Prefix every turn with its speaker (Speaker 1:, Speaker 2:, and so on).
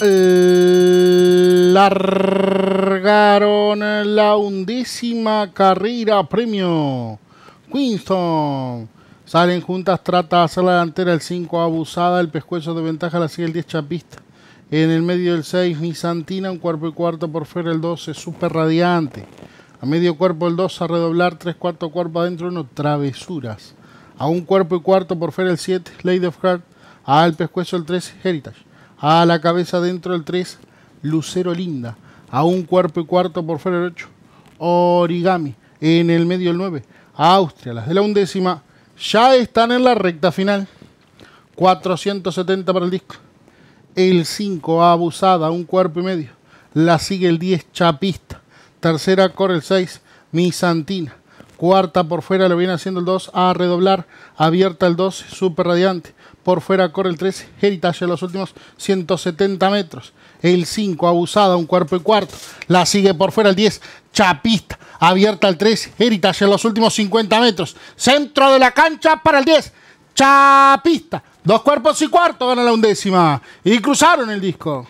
Speaker 1: largaron la undécima carrera premio. Queenston. Salen juntas, trata de hacer la delantera el 5 abusada, el pescuezo de ventaja la sigue el 10 chapista. En el medio el 6, Misantina, un cuerpo y cuarto por fuera el 12, super radiante. A medio cuerpo el 2, a redoblar, 3 cuarto cuerpo adentro, 1, travesuras. A un cuerpo y cuarto por fuera el 7, Lady of Heart. Al pescuezo el 3, Heritage. A la cabeza dentro el 3, Lucero Linda. A un cuerpo y cuarto por fuera el 8, Origami. En el medio el 9, Austria. Las de la undécima ya están en la recta final. 470 para el disco. El 5, Abusada, un cuerpo y medio. La sigue el 10, Chapista. Tercera corre el 6, Misantina. Cuarta por fuera lo viene haciendo el 2 a redoblar. Abierta el 2, super radiante. Por fuera corre el 3, Heritage en los últimos 170 metros. El 5, abusada, un cuerpo y cuarto. La sigue por fuera el 10, Chapista. Abierta el 3, Heritage en los últimos 50 metros. Centro de la cancha para el 10, Chapista. Dos cuerpos y cuarto gana la undécima. Y cruzaron el disco.